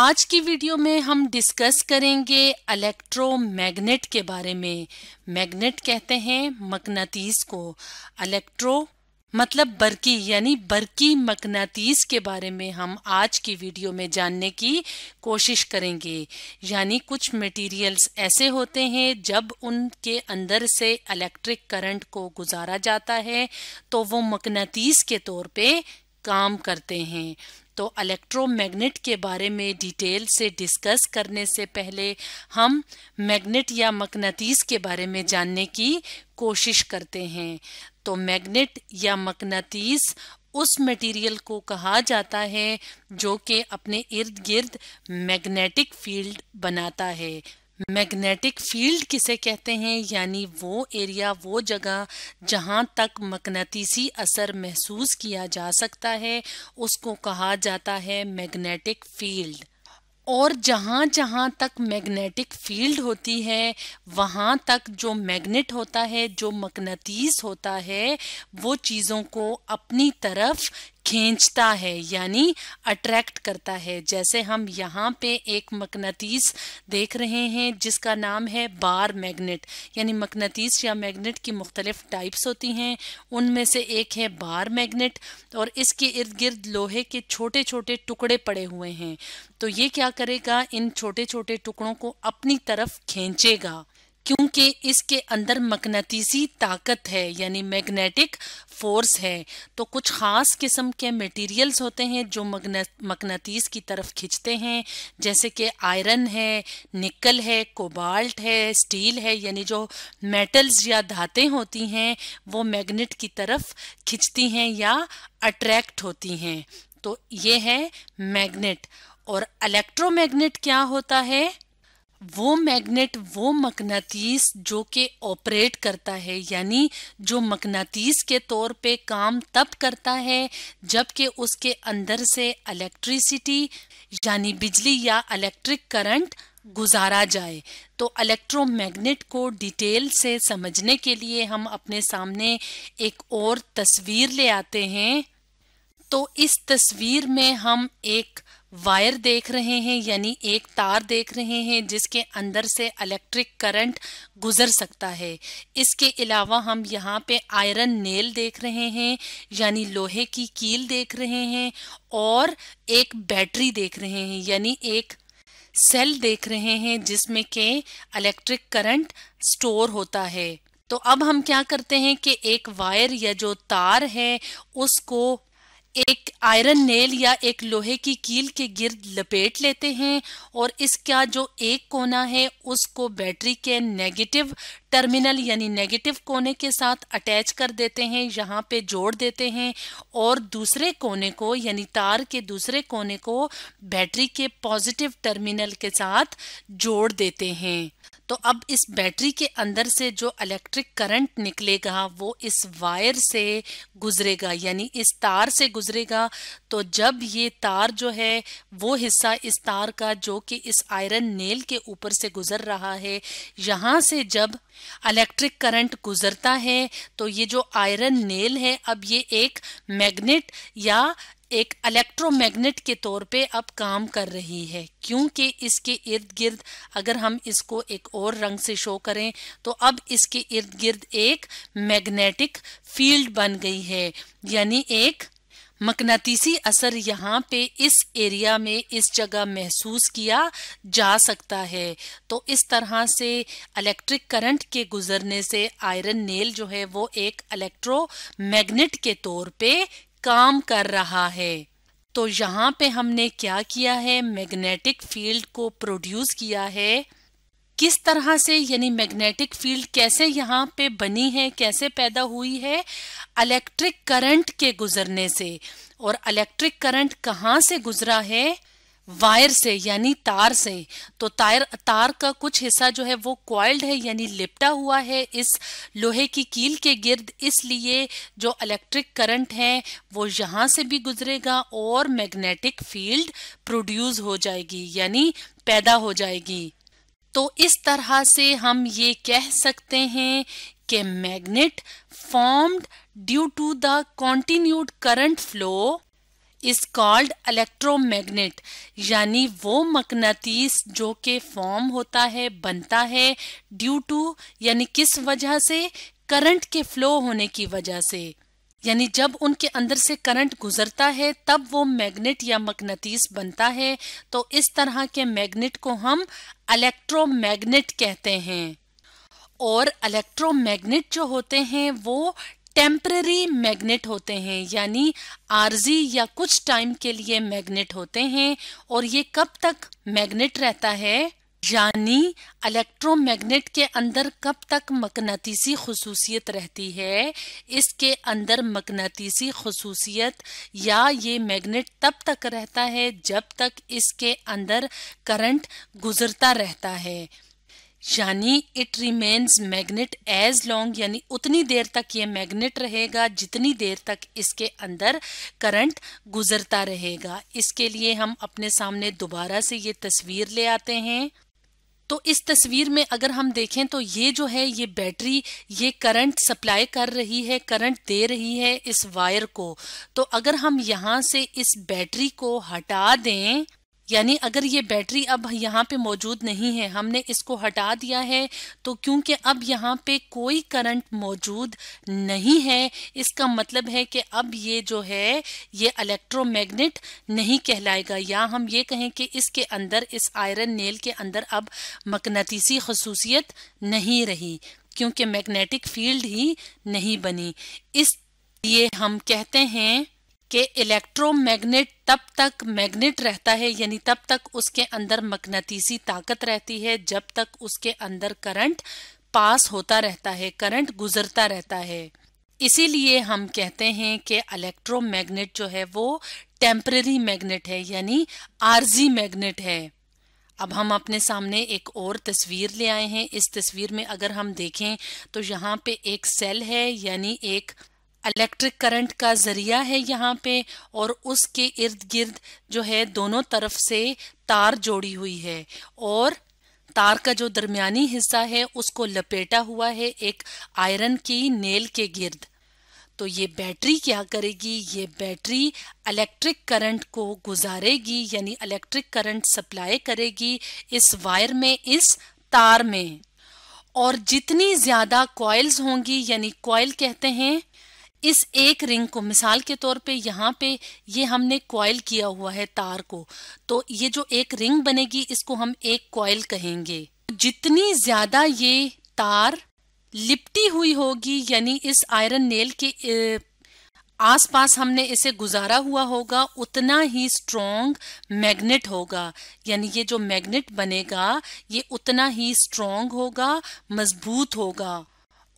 आज की वीडियो में हम डिस्कस करेंगे इलेक्ट्रोमैग्नेट के बारे में मैग्नेट कहते हैं मकनातीस को इलेक्ट्रो मतलब बरकी यानी बरकी मकनातीस के बारे में हम आज की वीडियो में जानने की कोशिश करेंगे यानी कुछ मटेरियल्स ऐसे होते हैं जब उनके अंदर से इलेक्ट्रिक करंट को गुजारा जाता है तो वो मकनातीस के तौर पे काम करते हैं तो इलेक्ट्रोमैग्नेट के बारे में डिटेल से डिस्कस करने से पहले हम मैग्नेट या मकनतीस के बारे में जानने की कोशिश करते हैं तो मैग्नेट या मकनतीस उस मटेरियल को कहा जाता है जो कि अपने इर्द गिर्द मैग्नेटिक फील्ड बनाता है मैग्नेटिक फील्ड किसे कहते हैं यानी वो एरिया वो जगह जहाँ तक मकनतीसी असर महसूस किया जा सकता है उसको कहा जाता है मैग्नेटिक फील्ड और जहाँ जहाँ तक मैग्नेटिक फील्ड होती है वहाँ तक जो मैग्नेट होता है जो मकनतीस होता है वो चीज़ों को अपनी तरफ खींचता है यानी अट्रैक्ट करता है जैसे हम यहाँ पे एक मकनतीस देख रहे हैं जिसका नाम है बार मैग्नेट यानी मकनतीस या मैग्नेट की मुख्तलिफ टाइप्स होती हैं उनमें से एक है बार मैग्नेट और इसके इर्द गिर्द लोहे के छोटे छोटे टुकड़े पड़े हुए हैं तो ये क्या करेगा इन छोटे छोटे टुकड़ों को अपनी तरफ खींचेगा क्योंकि इसके अंदर मकनतीसी ताकत है यानी मैग्नेटिक फोर्स है तो कुछ ख़ास किस्म के मटेरियल्स होते हैं जो मकनतीस की तरफ खींचते हैं जैसे कि आयरन है निकल है कोबाल्ट है स्टील है यानी जो मेटल्स या धातें होती हैं वो मैग्नेट की तरफ खींचती हैं या अट्रैक्ट होती हैं तो ये है मैग्नेट और इलेक्ट्रोमैग्नेट क्या होता है वो मैग्नेट वो मकनातीस जो के ऑपरेट करता है यानी जो मकनातीस के तौर पे काम तब करता है जबकि उसके अंदर से इलेक्ट्रिसिटी यानी बिजली या इलेक्ट्रिक करंट गुजारा जाए तो इलेक्ट्रोमैग्नेट को डिटेल से समझने के लिए हम अपने सामने एक और तस्वीर ले आते हैं तो इस तस्वीर में हम एक वायर देख रहे हैं यानी एक तार देख रहे हैं जिसके अंदर से इलेक्ट्रिक करंट गुजर सकता है इसके अलावा हम यहाँ पे आयरन नेल देख रहे हैं यानी लोहे की कील देख रहे हैं और एक बैटरी देख रहे हैं यानी एक सेल देख रहे हैं जिसमें के इलेक्ट्रिक करंट स्टोर होता है तो अब हम क्या करते हैं कि एक वायर या जो तार है उसको एक आयरन नेल या एक लोहे की कील के गिर्द लपेट लेते हैं और इसका जो एक कोना है उसको बैटरी के नेगेटिव टर्मिनल यानी नेगेटिव कोने के साथ अटैच कर देते हैं यहाँ पे जोड़ देते हैं और दूसरे कोने को यानी तार के दूसरे कोने को बैटरी के पॉजिटिव टर्मिनल के साथ जोड़ देते हैं तो अब इस बैटरी के अंदर से जो इलेक्ट्रिक करंट निकलेगा वो इस वायर से गुजरेगा यानी इस तार से गुजरेगा तो जब ये तार जो है वो हिस्सा इस तार का जो कि इस आयरन नेल के ऊपर से गुजर रहा है यहाँ से जब इलेक्ट्रिक करंट गुजरता है तो ये जो आयरन नेल है अब ये एक मैग्नेट या एक इलेक्ट्रोमैग्नेट के तौर पे अब काम कर रही है क्योंकि इसके इर्द गिर्द अगर हम इसको एक और रंग से शो करें तो अब इसके इर्द गिर्द एक मैग्नेटिक फील्ड बन गई है यानी एक मकनातीसी असर यहाँ पे इस एरिया में इस जगह महसूस किया जा सकता है तो इस तरह से इलेक्ट्रिक करंट के गुजरने से आयरन नेल जो है वो एक इलेक्ट्रोमैग्नेट के तौर पे काम कर रहा है तो यहाँ पे हमने क्या किया है मैग्नेटिक फील्ड को प्रोड्यूस किया है किस तरह से यानी मैग्नेटिक फील्ड कैसे यहाँ पे बनी है कैसे पैदा हुई है इलेक्ट्रिक करंट के गुजरने से और इलेक्ट्रिक करंट कहाँ से गुजरा है वायर से यानी तार से तो तार तार का कुछ हिस्सा जो है वो क्वाइल्ड है यानी लिपटा हुआ है इस लोहे की कील के गिर्द इसलिए जो इलेक्ट्रिक करंट है वो यहाँ से भी गुजरेगा और मैग्नेटिक फील्ड प्रोड्यूस हो जाएगी यानी पैदा हो जाएगी तो इस तरह से हम ये कह सकते हैं magnet magnet due to the continued current flow is called called electromagnet यानी वो मकनातीस जो के फॉर्म होता है बनता है ड्यू टू यानी किस वजह से करंट के फ्लो होने की वजह से यानी जब उनके अंदर से करंट गुजरता है तब वो मैग्नेट या मकनतीस बनता है तो इस तरह के मैग्नेट को हम इलेक्ट्रोमैग्नेट कहते हैं और इलेक्ट्रोमैग्नेट जो होते हैं वो टेम्पररी मैग्नेट होते हैं यानी आरजी या कुछ टाइम के लिए मैग्नेट होते हैं और ये कब तक मैग्नेट रहता है यानी इलेक्ट्रोमैग्नेट के अंदर कब तक मकनातीसी खसूसियत रहती है इसके अंदर मकनातीसी खसूसियत या ये मैग्नेट तब तक रहता है जब तक इसके अंदर करंट गुजरता रहता है यानी it remains magnet as long यानी उतनी देर तक ये मैग्नेट रहेगा जितनी देर तक इसके अंदर करंट गुजरता रहेगा इसके लिए हम अपने सामने दोबारा से ये तस्वीर ले आते हैं तो इस तस्वीर में अगर हम देखें तो ये जो है ये बैटरी ये करंट सप्लाई कर रही है करंट दे रही है इस वायर को तो अगर हम यहाँ से इस बैटरी को हटा दें यानी अगर ये बैटरी अब यहाँ पे मौजूद नहीं है हमने इसको हटा दिया है तो क्योंकि अब यहाँ पे कोई करंट मौजूद नहीं है इसका मतलब है कि अब ये जो है ये इलेक्ट्रोमैग्नेट नहीं कहलाएगा या हम ये कहें कि इसके अंदर इस आयरन नेल के अंदर अब मकनतीसी खसूसियत नहीं रही क्योंकि मैग्नेटिक फील्ड ही नहीं बनी इस लिए हम कहते हैं कि इलेक्ट्रोमैग्नेट तब तक मैग्नेट रहता है यानी तब तक उसके अंदर मकनतीसी ताकत रहती है जब तक उसके अंदर करंट पास होता रहता है करंट गुजरता रहता है इसीलिए हम कहते हैं कि इलेक्ट्रोमैग्नेट जो है वो टेम्परेरी मैग्नेट है यानी आरजी मैग्नेट है अब हम अपने सामने एक और तस्वीर ले आए हैं इस तस्वीर में अगर हम देखें तो यहाँ पे एक सेल है यानी एक इलेक्ट्रिक करंट का ज़रिया है यहाँ पे और उसके इर्द गिर्द जो है दोनों तरफ से तार जोड़ी हुई है और तार का जो दरमियानी हिस्सा है उसको लपेटा हुआ है एक आयरन की नेल के गिर्द तो ये बैटरी क्या करेगी ये बैटरी इलेक्ट्रिक करंट को गुजारेगी यानी इलेक्ट्रिक करंट सप्लाई करेगी इस वायर में इस तार में और जितनी ज़्यादा कॉयल्स होंगी यानी कॉयल कहते हैं इस एक रिंग को मिसाल के तौर पे यहाँ पे ये हमने क्वाइल किया हुआ है तार को तो ये जो एक रिंग बनेगी इसको हम एक क्वाइल कहेंगे जितनी ज्यादा ये तार लिपटी हुई होगी यानी इस आयरन नेल के आसपास हमने इसे गुजारा हुआ होगा उतना ही स्ट्रोंग मैग्नेट होगा यानी ये जो मैग्नेट बनेगा ये उतना ही स्ट्रोंग होगा मजबूत होगा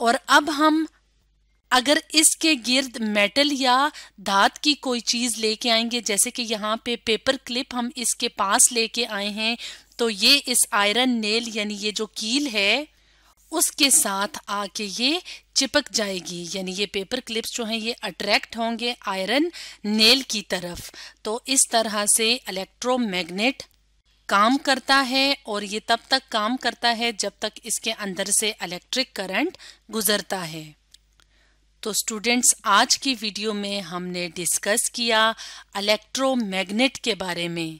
और अब हम अगर इसके गिर्द मेटल या धात की कोई चीज़ लेके आएंगे जैसे कि यहाँ पे पेपर क्लिप हम इसके पास लेके आए हैं तो ये इस आयरन नेल यानी ये जो कील है उसके साथ आके ये चिपक जाएगी यानी ये पेपर क्लिप्स जो हैं ये अट्रैक्ट होंगे आयरन नेल की तरफ तो इस तरह से इलेक्ट्रोमैग्नेट काम करता है और ये तब तक काम करता है जब तक इसके अंदर से इलेक्ट्रिक करंट गुजरता है तो स्टूडेंट्स आज की वीडियो में हमने डिस्कस किया इलेक्ट्रोमैग्नेट के बारे में